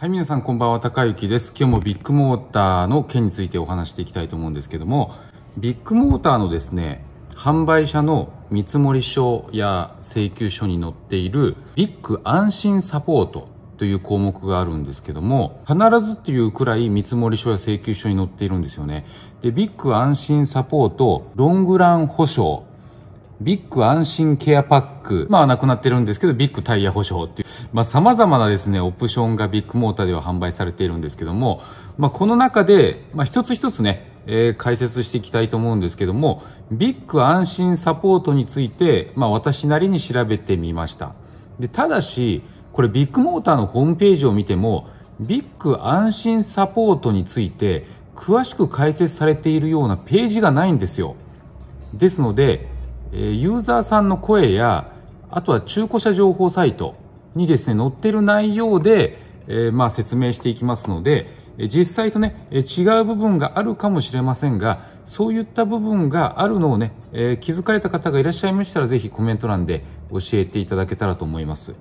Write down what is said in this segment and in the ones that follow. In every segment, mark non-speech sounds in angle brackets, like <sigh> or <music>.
はい、皆さんこんばんは、高幸です。今日もビッグモーターの件についてお話していきたいと思うんですけども、ビッグモーターのですね、販売者の見積書や請求書に載っているビッグ安心サポートという項目があるんですけども、必ずっていうくらい見積書や請求書に載っているんですよね。で、ビッグ安心サポート、ロングラン保証ビッグ安心ケアパック。まあなくなってるんですけど、ビッグタイヤ保証っていう。まあ様々なですね、オプションがビッグモーターでは販売されているんですけども、まあこの中で、まあ一つ一つね、えー、解説していきたいと思うんですけども、ビッグ安心サポートについて、まあ私なりに調べてみました。で、ただし、これビッグモーターのホームページを見ても、ビッグ安心サポートについて、詳しく解説されているようなページがないんですよ。ですので、ユーザーさんの声やあとは中古車情報サイトにですね載ってる内容で、えまあ説明していきますので実際とね違う部分があるかもしれませんがそういった部分があるのをね、え気づかれた方がいらっしゃいましたら是非コメント欄で教えていただけたらと思います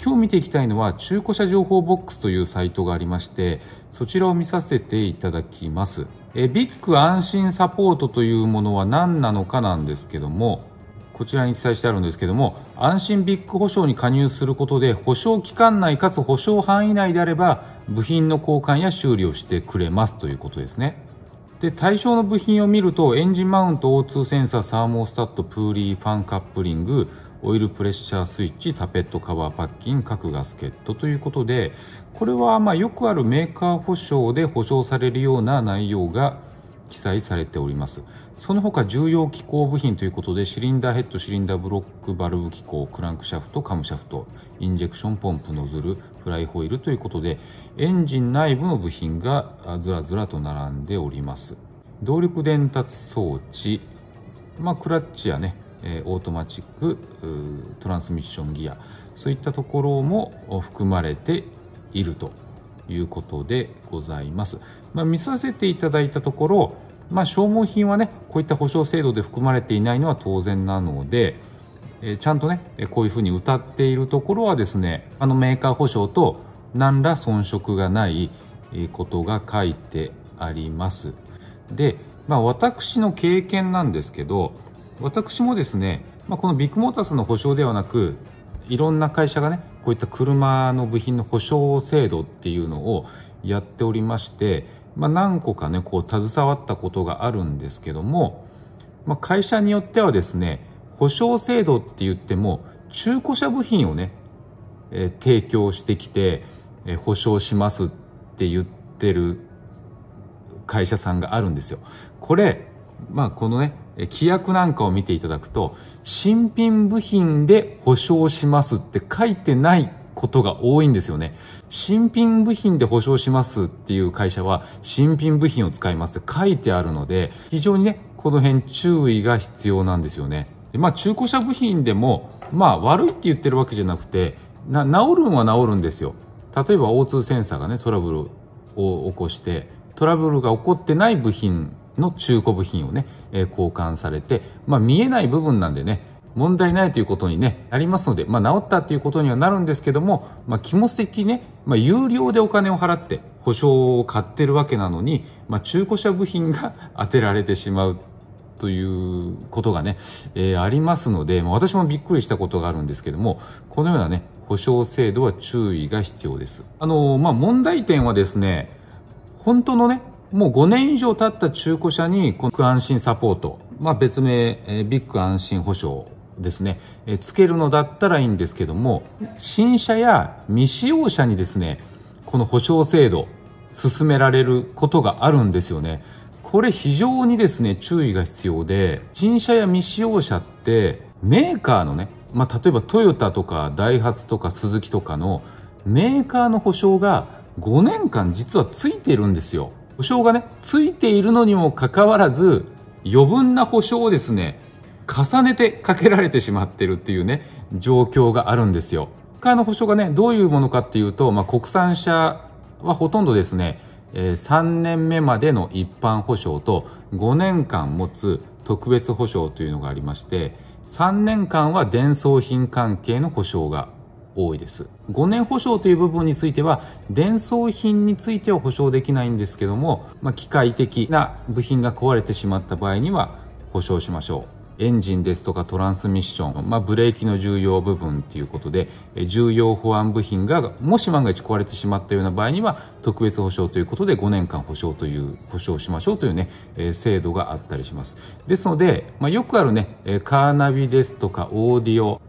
今日見ていきたいのは中古車情報ボックスというサイトがありましてそちらを見させていただきますえビッグ安心サポートというものは何なのかなんですけどもこちらに記載してあるんですけども安心ビッグ保証に加入することで保証期間内かつ保証範囲内であれば部品の交換や修理をしてくれますということですねで対象の部品を見るとエンジンマウント O2 センサーサーモスタットプーリーファンカップリングオイルプレッシャースイッチタペットカバーパッキン各ガスケットということでこれはまよくあるメーカー保証で保証されるような内容が記載されておりますその他重要機構部品ということでシリンダーヘッドシリンダーブロックバルブ機構クランクシャフトカムシャフトインジェクションポンプノズルフライホイールということでエンジン内部の部品がずらずらと並んでおります動力伝達装置、まあ、クラッチやねオートマチックトランスミッションギアそういったところも含まれているということでございます。まあ、見させていただいたところ、まあ、消耗品はねこういった保証制度で含まれていないのは当然なので、えー、ちゃんとねこういうふうに歌っているところはですねあのメーカー保証と何ら遜色がないことが書いてあります。で、まあ、私の経験なんですけど私もですね、まあ、このビッグモーターさんの保証ではなくいろんな会社がねこういった車の部品の保証制度っていうのをやっておりまして、まあ、何個かねこう携わったことがあるんですけども、まあ、会社によってはですね保証制度って言っても中古車部品をね、えー、提供してきて、えー、保証しますって言ってる会社さんがあるんですよ。これまあこのね規約なんかを見ていただくと新品部品で保証しますって書いてないことが多いんですよね新品部品で保証しますっていう会社は新品部品を使いますって書いてあるので非常にねこの辺注意が必要なんですよねでまあ中古車部品でもまあ悪いって言ってるわけじゃなくてな治るんは治るんですよ例えば O2 センサーがねトラブルを起こしてトラブルが起こってない部品の中古部品をね、えー、交換されて、まあ、見えない部分なんでね問題ないということに、ね、なりますので、まあ、治ったということにはなるんですけども、まあ、気持ち的にね、まあ、有料でお金を払って保証を買ってるわけなのに、まあ、中古車部品が <laughs> 当てられてしまうということがね、えー、ありますので、まあ、私もびっくりしたことがあるんですけどもこのようなね保証制度は注意が必要です。あのー、まあ、問題点はですね本当のねもう5年以上経った中古車に、この安心サポート、まあ、別名、えー、ビッグ安心保証ですね、えー、つけるのだったらいいんですけども、新車や未使用車にですね、この保証制度、進められることがあるんですよね。これ非常にですね、注意が必要で、新車や未使用車って、メーカーのね、まあ、例えばトヨタとかダイハツとかスズキとかのメーカーの保証が5年間実はついてるんですよ。保証がね、ついているのにもかかわらず、余分な保証をですね、重ねてかけられてしまってるっていうね、状況があるんですよ。他の保証がね、どういうものかっていうと、まあ、国産車はほとんどですね、えー、3年目までの一般保証と5年間持つ特別保証というのがありまして、3年間は伝送品関係の保証が多いです5年保証という部分については伝送品については保証できないんですけども、まあ、機械的な部品が壊れてしまった場合には保証しましょうエンジンですとかトランスミッション、まあ、ブレーキの重要部分ということで重要保安部品がもし万が一壊れてしまったような場合には特別保証ということで5年間保証という保証しましょうというね、えー、制度があったりしますですので、まあ、よくあるねカーナビですとかオーディオ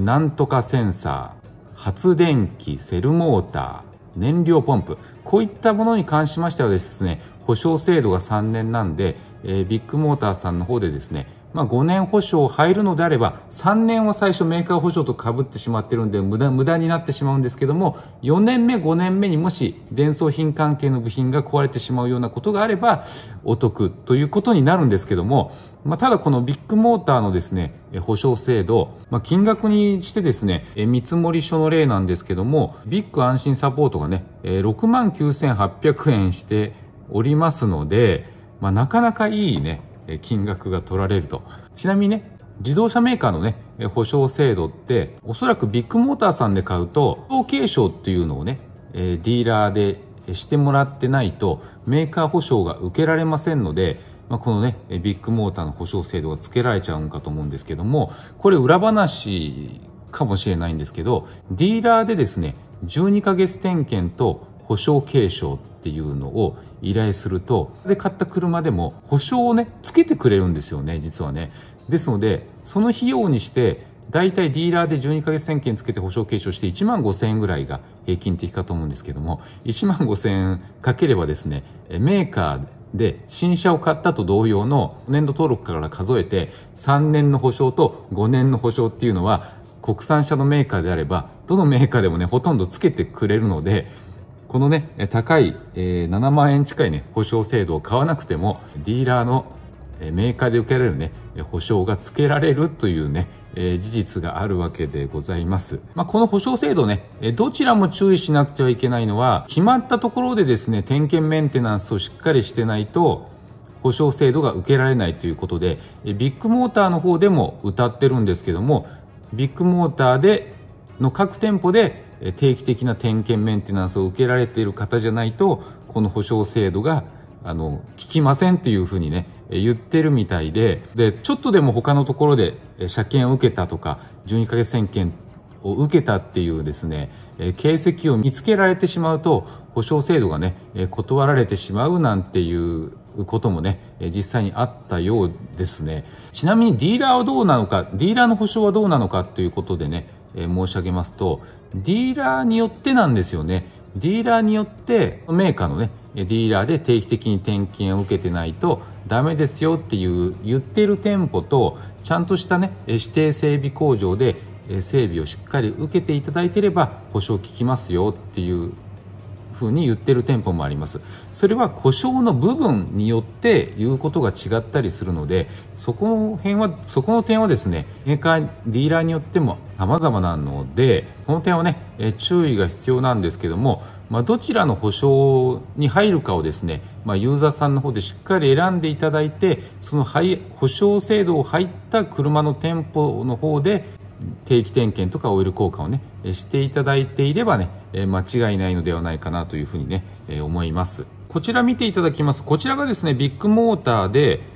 なんとかセンサー発電機、セルモーター、燃料ポンプ、こういったものに関しましてはですね、保証制度が3年なんで、えー、ビッグモーターさんの方でですね、まあ、5年保証入るのであれば、3年は最初メーカー保証とかぶってしまってるんで無駄、無駄になってしまうんですけども、4年目、5年目にもし、電装品関係の部品が壊れてしまうようなことがあれば、お得ということになるんですけども、まあ、ただこのビッグモーターのですね、保証制度、まあ、金額にしてですね、見積書の例なんですけども、ビッグ安心サポートがね、69,800円しておりますので、まあ、なかなかいいね、金額が取られると。ちなみにね、自動車メーカーのね、保証制度って、おそらくビッグモーターさんで買うと、保証継承っていうのをね、ディーラーでしてもらってないと、メーカー保証が受けられませんので、まあ、このね、ビッグモーターの保証制度が付けられちゃうんかと思うんですけども、これ裏話かもしれないんですけど、ディーラーでですね、12ヶ月点検と保証継承っていうのを依頼すると、で、買った車でも保証をね、つけてくれるんですよね、実はね。ですので、その費用にして、大体ディーラーで12ヶ月1000件つけて保証継承して1万5000円ぐらいが平均的かと思うんですけども、1万5000円かければですね、メーカー、で、新車を買ったと同様の年度登録から数えて3年の保証と5年の保証っていうのは国産車のメーカーであれば、どのメーカーでもね、ほとんどつけてくれるので、このね、高い、えー、7万円近いね、保証制度を買わなくても、ディーラーのえメーカーで受けられるね、保証が付けられるというね、え事実があるわけでございます。まあ、この保証制度ね、えどちらも注意しなくちゃいけないのは、決まったところでですね、点検メンテナンスをしっかりしてないと、保証制度が受けられないということで、えビッグモーターの方でも歌ってるんですけども、ビッグモーターでの各店舗で定期的な点検メンテナンスを受けられている方じゃないとこの保証制度があの効きませんというふうにね言ってるみたいででちょっとでも他のところで車検を受けたとか12ヶ月点検を受けたっていうですね、形跡を見つけられてしまうと保証制度がね、断られてしまうなんていうこともね、実際にあったようですねちなみにディーラーはどうなのかディーラーの保証はどうなのかということでねえ申し上げますと、ディーラーによってなんですよね。ディーラーによって、メーカーのね、ディーラーで定期的に点検を受けてないとダメですよっていう言ってる店舗と、ちゃんとしたね、指定整備工場で整備をしっかり受けていただいてれば保証効きますよっていうふうに言ってる店舗もありますそれは故障の部分によって言うことが違ったりするのでそこの辺はそこの点はですねメーカーディーラーによっても様々なのでこの点はね注意が必要なんですけども、まあ、どちらの保証に入るかをですね、まあ、ユーザーさんの方でしっかり選んでいただいてその保証制度を入った車の店舗の方で定期点検とかオイル交換をね、していただいていればね、間違いないのではないかなというふうにね、思います。こちら見ていただきます。こちらがですね、ビッグモーターで、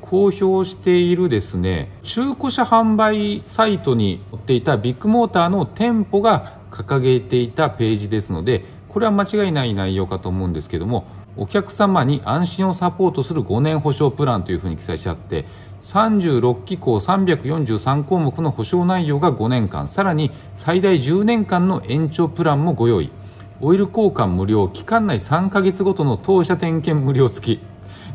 公表しているですね、中古車販売サイトに載っていたビッグモーターの店舗が掲げていたページですので、これは間違いない内容かと思うんですけども、お客様に安心をサポートする5年保証プランというふうに記載しちあって、36機構343項目の保証内容が5年間さらに最大10年間の延長プランもご用意オイル交換無料期間内3ヶ月ごとの当社点検無料付き、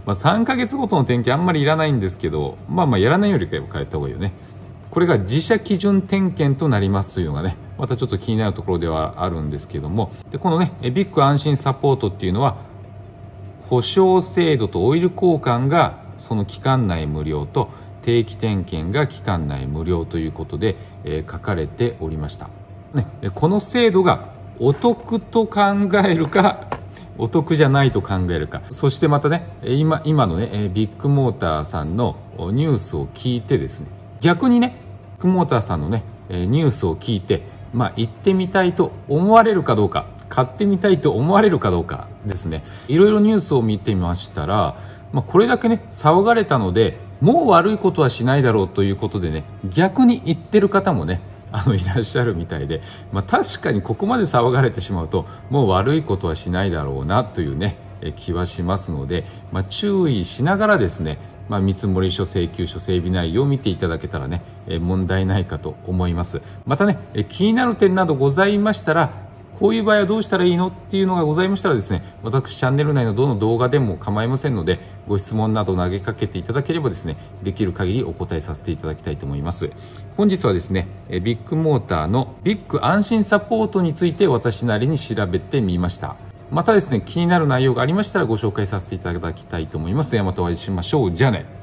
まあ、3ヶ月ごとの点検あんまりいらないんですけどまあまあやらないよりか変えた方がいいよねこれが自社基準点検となりますというのがねまたちょっと気になるところではあるんですけどもでこのねビッグ安心サポートっていうのは保証制度とオイル交換がその期間内無料と定期点検が期間内無料ということで、えー、書かれておりました、ね、この制度がお得と考えるかお得じゃないと考えるかそしてまたね今今のねビッグモーターさんのニュースを聞いてですね逆にねビッグモーターさんのねニュースを聞いてまあ行ってみたいと思われるかどうか買ってみたいと思われるかどうかですねいろいろニュースを見てみましたらまあ、これだけね騒がれたのでもう悪いことはしないだろうということでね逆に言ってる方もね <laughs> あのいらっしゃるみたいで、まあ、確かにここまで騒がれてしまうともう悪いことはしないだろうなというね気はしますので、まあ、注意しながらですね、まあ、見積書請求書整備内容を見ていただけたらね問題ないかと思いますまたね気になる点などございましたらこういう場合はどうしたらいいのっていうのがございましたらですね私チャンネル内のどの動画でも構いませんのでご質問など投げかけていただければですねできる限りお答えさせていただきたいと思います本日はですねビッグモーターのビッグ安心サポートについて私なりに調べてみましたまたですね気になる内容がありましたらご紹介させていただきたいと思いますではまたお会いしましょうじゃあね